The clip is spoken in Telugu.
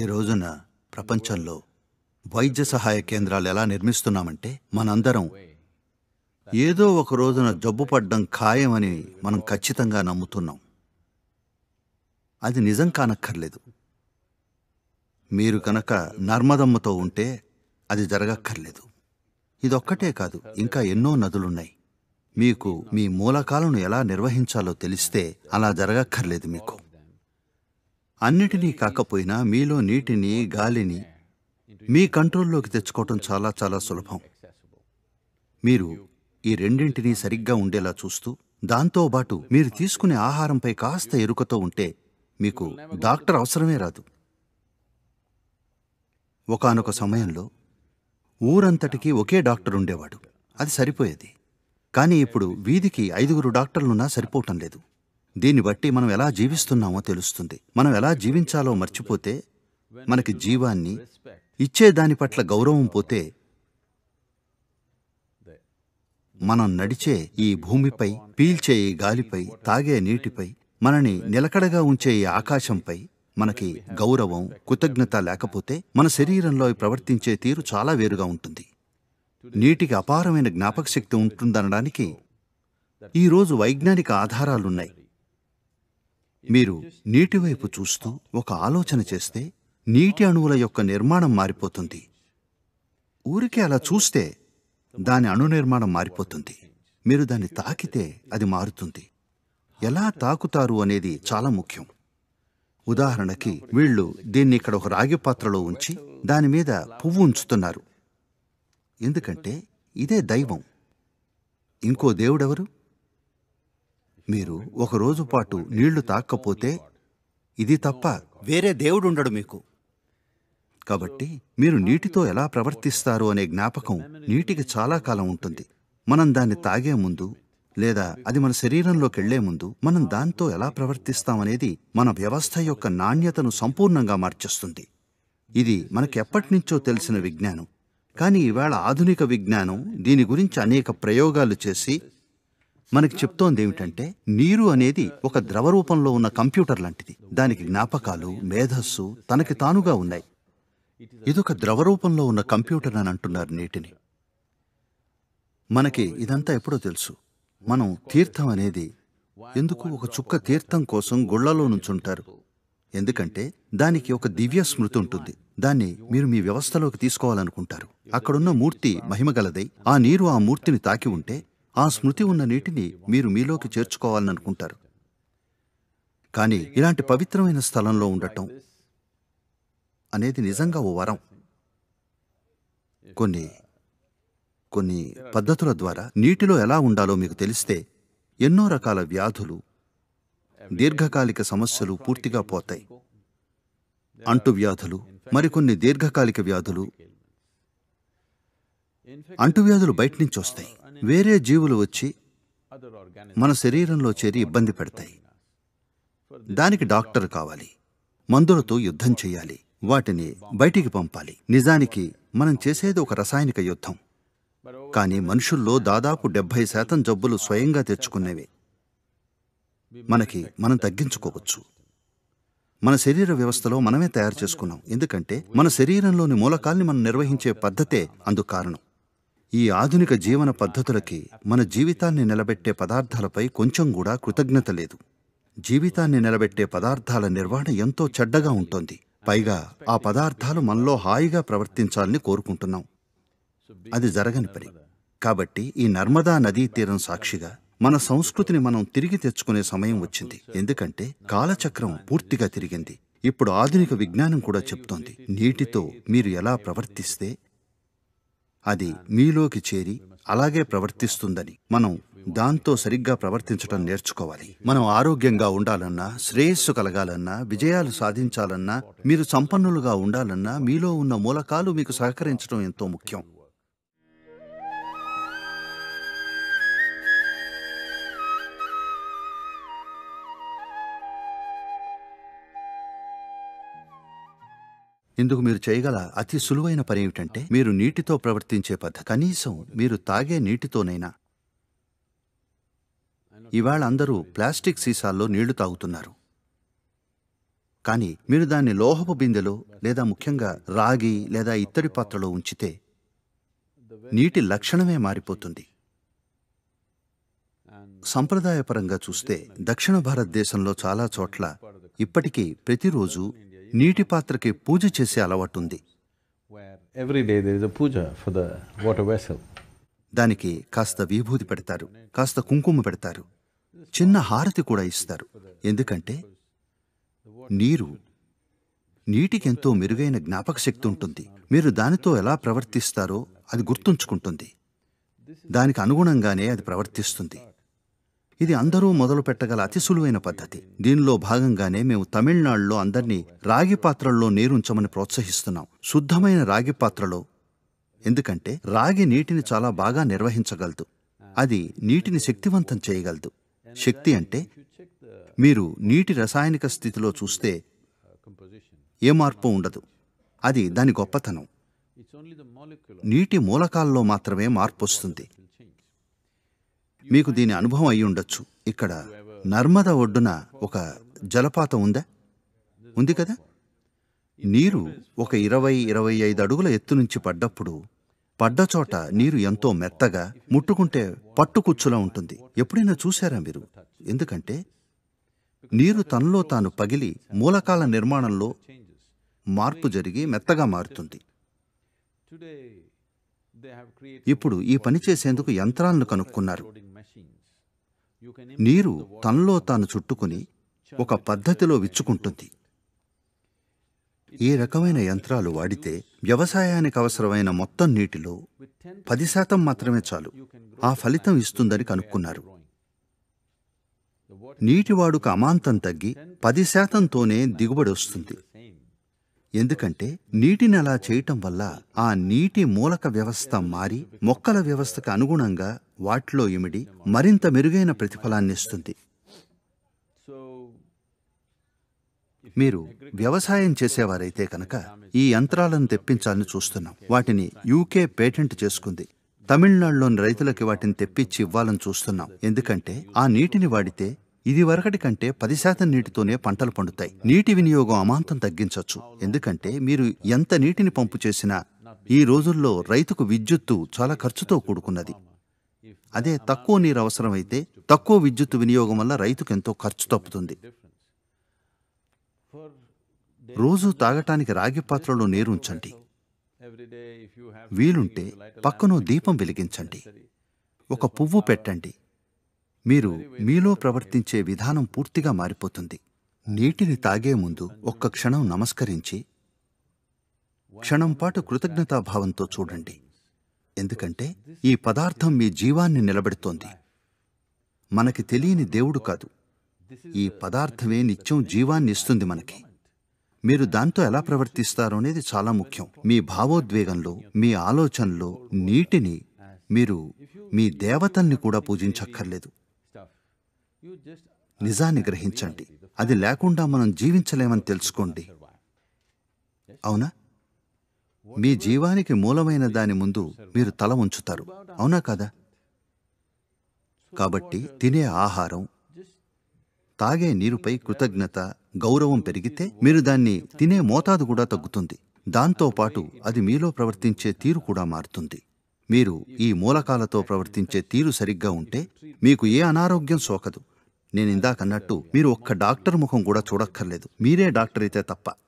ఈ రోజున ప్రపంచంలో వైద్య సహాయ కేంద్రాలు ఎలా నిర్మిస్తున్నామంటే మనందరం ఏదో ఒక రోజున జబ్బు పడ్డం ఖాయమని మనం ఖచ్చితంగా నమ్ముతున్నాం అది నిజం కానక్కర్లేదు మీరు కనుక నర్మదమ్మతో ఉంటే అది జరగక్కర్లేదు ఇదొక్కటే కాదు ఇంకా ఎన్నో నదులున్నాయి మీకు మీ మూలకాలను ఎలా నిర్వహించాలో తెలిస్తే అలా జరగక్కర్లేదు మీకు అన్నిటినీ కాకపోయినా మీలో నీటిని గాలిని మీ కంట్రోల్లోకి తెచ్చుకోవటం చాలా చాలా సులభం మీరు ఈ రెండింటినీ సరిగ్గా ఉండేలా చూస్తూ దాంతోబాటు మీరు తీసుకునే ఆహారంపై కాస్త ఎరుకతో ఉంటే మీకు డాక్టర్ అవసరమే రాదు ఒకనొక సమయంలో ఊరంతటికీ ఒకే డాక్టర్ ఉండేవాడు అది సరిపోయేది కానీ ఇప్పుడు వీధికి ఐదుగురు డాక్టర్లున్నా సరిపోవటం లేదు దీన్ని బట్టి మనం ఎలా జీవిస్తున్నామో తెలుస్తుంది మనం ఎలా జీవించాలో మర్చిపోతే మనకి జీవాన్ని ఇచ్చే దాని పట్ల గౌరవం పోతే మనం నడిచే ఈ భూమిపై పీల్చే ఈ గాలిపై తాగే నీటిపై మనని నిలకడగా ఉంచే ఈ ఆకాశంపై మనకి గౌరవం కృతజ్ఞత లేకపోతే మన శరీరంలో ప్రవర్తించే తీరు చాలా వేరుగా ఉంటుంది నీటికి అపారమైన జ్ఞాపక శక్తి ఉంటుందనడానికి ఈరోజు వైజ్ఞానిక ఆధారాలున్నాయి మీరు నీటివైపు చూస్తూ ఒక ఆలోచన చేస్తే నీటి అణువుల యొక్క నిర్మాణం మారిపోతుంది ఊరికే అలా చూస్తే దాని అణు నిర్మాణం మారిపోతుంది మీరు దాన్ని తాకితే అది మారుతుంది ఎలా తాకుతారు అనేది చాలా ముఖ్యం ఉదాహరణకి వీళ్ళు దీన్ని ఇక్కడ ఒక రాగి పాత్రలో ఉంచి దాని మీద పువ్వు ఉంచుతున్నారు ఎందుకంటే ఇదే దైవం ఇంకో దేవుడెవరు మీరు ఒక రోజు పాటు నీళ్లు తాక్కపోతే ఇది తప్ప వేరే దేవుడు ఉండడు మీకు కాబట్టి మీరు నీటితో ఎలా ప్రవర్తిస్తారు అనే జ్ఞాపకం నీటికి చాలా కాలం ఉంటుంది మనం దాన్ని తాగే ముందు లేదా అది మన శరీరంలోకి వెళ్లే ముందు మనం దాంతో ఎలా ప్రవర్తిస్తామనేది మన వ్యవస్థ యొక్క నాణ్యతను సంపూర్ణంగా మార్చేస్తుంది ఇది మనకెప్పటినుంచో తెలిసిన విజ్ఞానం కానీ ఈవేళ ఆధునిక విజ్ఞానం దీని గురించి అనేక ప్రయోగాలు చేసి మనకి చెప్తోంది ఏమిటంటే నీరు అనేది ఒక ద్రవ రూపంలో ఉన్న కంప్యూటర్ లాంటిది దానికి జ్ఞాపకాలు మేధస్సు తనకి తానుగా ఉన్నాయి ఇదొక ద్రవ రూపంలో ఉన్న కంప్యూటర్ అని అంటున్నారు నీటిని మనకి ఇదంతా ఎప్పుడో తెలుసు మనం తీర్థం అనేది ఎందుకు ఒక చుక్క తీర్థం కోసం గుళ్లలో నుంచుంటారు ఎందుకంటే దానికి ఒక దివ్య స్మృతి ఉంటుంది దాన్ని మీరు మీ వ్యవస్థలోకి తీసుకోవాలనుకుంటారు అక్కడున్న మూర్తి మహిమగలదై ఆ నీరు ఆ మూర్తిని తాకి ఉంటే ఆ స్మృతి ఉన్న నీటిని మీరు మీలోకి చేర్చుకోవాలనుకుంటారు కానీ ఇలాంటి పవిత్రమైన స్థలంలో ఉండటం అనేది నిజంగా ఓ వరం కొన్ని కొన్ని పద్ధతుల ద్వారా నీటిలో ఎలా ఉండాలో మీకు తెలిస్తే ఎన్నో రకాల వ్యాధులు దీర్ఘకాలిక సమస్యలు పూర్తిగా పోతాయి అంటు వ్యాధులు మరికొన్ని దీర్ఘకాలిక వ్యాధులు అంటువ్యాధులు బయట నుంచి వస్తాయి వేరే జీవులు వచ్చి మన శరీరంలో చేరి ఇబ్బంది పెడతాయి దానికి డాక్టర్ కావాలి మందులతో యుద్ధం చేయాలి వాటిని బయటికి పంపాలి నిజానికి మనం చేసేది ఒక రసాయనిక యుద్ధం కానీ మనుషుల్లో దాదాపు డెబ్బై శాతం జబ్బులు స్వయంగా తెచ్చుకునేవే మనకి మనం తగ్గించుకోవచ్చు మన శరీర వ్యవస్థలో మనమే తయారు చేసుకున్నాం ఎందుకంటే మన శరీరంలోని మూలకాల్ని మనం నిర్వహించే పద్ధతే అందుకు కారణం ఈ ఆధునిక జీవన పద్ధతులకి మన జీవితాన్ని నిలబెట్టే పదార్థాలపై కొంచెం కూడా కృతజ్ఞత లేదు జీవితాన్ని నిలబెట్టే పదార్థాల నిర్వహణ ఎంతో చెడ్డగా ఉంటుంది పైగా ఆ పదార్థాలు మనలో హాయిగా ప్రవర్తించాలని కోరుకుంటున్నాం అది జరగని పని కాబట్టి ఈ నర్మదా నదీ తీరం సాక్షిగా మన సంస్కృతిని మనం తిరిగి తెచ్చుకునే సమయం వచ్చింది ఎందుకంటే కాలచక్రం పూర్తిగా తిరిగింది ఇప్పుడు ఆధునిక విజ్ఞానం కూడా చెప్తోంది నీటితో మీరు ఎలా ప్రవర్తిస్తే అది మీలోకి చేరి అలాగే ప్రవర్తిస్తుందని మనం దాంతో సరిగ్గా ప్రవర్తించడం నేర్చుకోవాలి మనం ఆరోగ్యంగా ఉండాలన్నా శ్రేయస్సు కలగాలన్నా విజయాలు సాధించాలన్నా మీరు సంపన్నులుగా ఉండాలన్నా మీలో ఉన్న మూలకాలు మీకు సహకరించడం ఎంతో ముఖ్యం ఇందుకు మీరు చేయగల అతి సులువైన పని ఏమిటంటే మీరు నీటితో ప్రవర్తించే పద్ధతి కనీసం మీరు తాగే నీటితోనైనా ఇవాళ అందరూ ప్లాస్టిక్ సీసాల్లో నీళ్లు తాగుతున్నారు కానీ మీరు దాన్ని లోహపు బిందెలో లేదా ముఖ్యంగా రాగి లేదా ఇత్తడి పాత్రలో ఉంచితే నీటి లక్షణమే మారిపోతుంది సంప్రదాయపరంగా చూస్తే దక్షిణ భారతదేశంలో చాలా చోట్ల ఇప్పటికీ ప్రతిరోజు నీటి పాత్రకి పూజ చేసే అలవాటుంది ఎవ్రీ డే పూజ దానికి కాస్త విభూతి పెడతారు కాస్త కుంకుమ పెడతారు చిన్న హారతి కూడా ఇస్తారు ఎందుకంటే నీరు నీటికెంతో మెరుగైన జ్ఞాపక శక్తి ఉంటుంది మీరు దానితో ఎలా ప్రవర్తిస్తారో అది గుర్తుంచుకుంటుంది దానికి అనుగుణంగానే అది ప్రవర్తిస్తుంది ఇది అందరూ మొదలు పెట్టగల అతి సులువైన పద్ధతి దీనిలో భాగంగానే మేము తమిళనాడులో అందర్నీ రాగి పాత్రల్లో నీరుంచమని ప్రోత్సహిస్తున్నాం శుద్ధమైన రాగి పాత్రలో ఎందుకంటే రాగి నీటిని చాలా బాగా నిర్వహించగలదు అది నీటిని శక్తివంతం చేయగలదు శక్తి అంటే మీరు నీటి రసాయనిక స్థితిలో చూస్తే ఏ మార్పు ఉండదు అది దాని గొప్పతనం నీటి మూలకాల్లో మాత్రమే మార్పు వస్తుంది మీకు దీని అనుభవం అయి ఉండొచ్చు ఇక్కడ నర్మద ఒడ్డున ఒక జలపాతం ఉందా ఉంది కదా నీరు ఒక ఇరవై ఇరవై ఐదు అడుగుల ఎత్తు నుంచి పడ్డప్పుడు పడ్డ చోట నీరు ఎంతో మెత్తగా ముట్టుకుంటే పట్టుకుచ్చులా ఉంటుంది ఎప్పుడైనా చూశారా మీరు ఎందుకంటే నీరు తనలో తాను పగిలి మూలకాల నిర్మాణంలో మార్పు జరిగి మెత్తగా మారుతుంది ఇప్పుడు ఈ పని చేసేందుకు యంత్రాలను కనుక్కున్నారు నీరు తనలో తాను చుట్టుకుని ఒక పద్ధతిలో విచ్చుకుంటుంది ఈ రకమైన యంత్రాలు వాడితే వ్యవసాయానికి అవసరమైన మొత్తం నీటిలో పది శాతం మాత్రమే చాలు ఆ ఫలితం ఇస్తుందని కనుక్కున్నారు నీటి వాడుక అమాంతం తగ్గి పది శాతంతోనే దిగుబడి వస్తుంది ఎందుకంటే నీటిని అలా చేయటం వల్ల ఆ నీటి మూలక వ్యవస్థ మారి మొక్కల వ్యవస్థకు అనుగుణంగా వాటిలో ఇమిడి మరింత మెరుగైన ప్రతిఫలాన్ని ఇస్తుంది మీరు వ్యవసాయం చేసేవారైతే కనుక ఈ యంత్రాలను తెప్పించాలని చూస్తున్నాం వాటిని యూకే పేటెంట్ చేసుకుంది తమిళనాడులోని రైతులకి వాటిని తెప్పించి ఇవ్వాలని చూస్తున్నాం ఎందుకంటే ఆ నీటిని వాడితే ఇది వరకటి కంటే పది శాతం నీటితోనే పంటలు పండుతాయి నీటి వినియోగం అమాంతం తగ్గించవచ్చు ఎందుకంటే మీరు ఎంత నీటిని పంపు చేసినా ఈ రోజుల్లో రైతుకు విద్యుత్తు చాలా ఖర్చుతో కూడుకున్నది అదే తక్కువ నీరు అవసరమైతే తక్కువ విద్యుత్ వినియోగం వల్ల రైతుకు ఎంతో ఖర్చు తప్పుతుంది రోజు తాగటానికి రాగి పాత్రలో నీరు ఉంచండి వీలుంటే పక్కన దీపం వెలిగించండి ఒక పువ్వు పెట్టండి మీరు మీలో ప్రవర్తించే విధానం పూర్తిగా మారిపోతుంది నీటిని తాగే ముందు ఒక్క క్షణం నమస్కరించి క్షణంపాటు కృతజ్ఞతాభావంతో చూడండి ఎందుకంటే ఈ పదార్థం మీ జీవాన్ని నిలబెడుతోంది మనకి తెలియని దేవుడు కాదు ఈ పదార్థమే నిత్యం జీవాన్ని ఇస్తుంది మనకి మీరు దాంతో ఎలా ప్రవర్తిస్తారో అనేది చాలా ముఖ్యం మీ భావోద్వేగంలో మీ ఆలోచనలో నీటిని మీరు మీ దేవతల్ని కూడా పూజించక్కర్లేదు నిజాన్ని గ్రహించండి అది లేకుండా మనం జీవించలేమని తెలుసుకోండి అవునా మీ జీవానికి మూలమైన దాని ముందు మీరు తల ఉంచుతారు అవునా కదా కాబట్టి తినే ఆహారం తాగే నీరుపై కృతజ్ఞత గౌరవం పెరిగితే మీరు దాన్ని తినే మోతాదు కూడా తగ్గుతుంది దాంతోపాటు అది మీలో ప్రవర్తించే తీరు కూడా మారుతుంది మీరు ఈ మూలకాలతో ప్రవర్తించే తీరు సరిగ్గా ఉంటే మీకు ఏ అనారోగ్యం సోకదు నేను ఇందాకన్నట్టు మీరు ఒక్క డాక్టర్ ముఖం కూడా చూడక్కర్లేదు మీరే డాక్టర్ అయితే తప్ప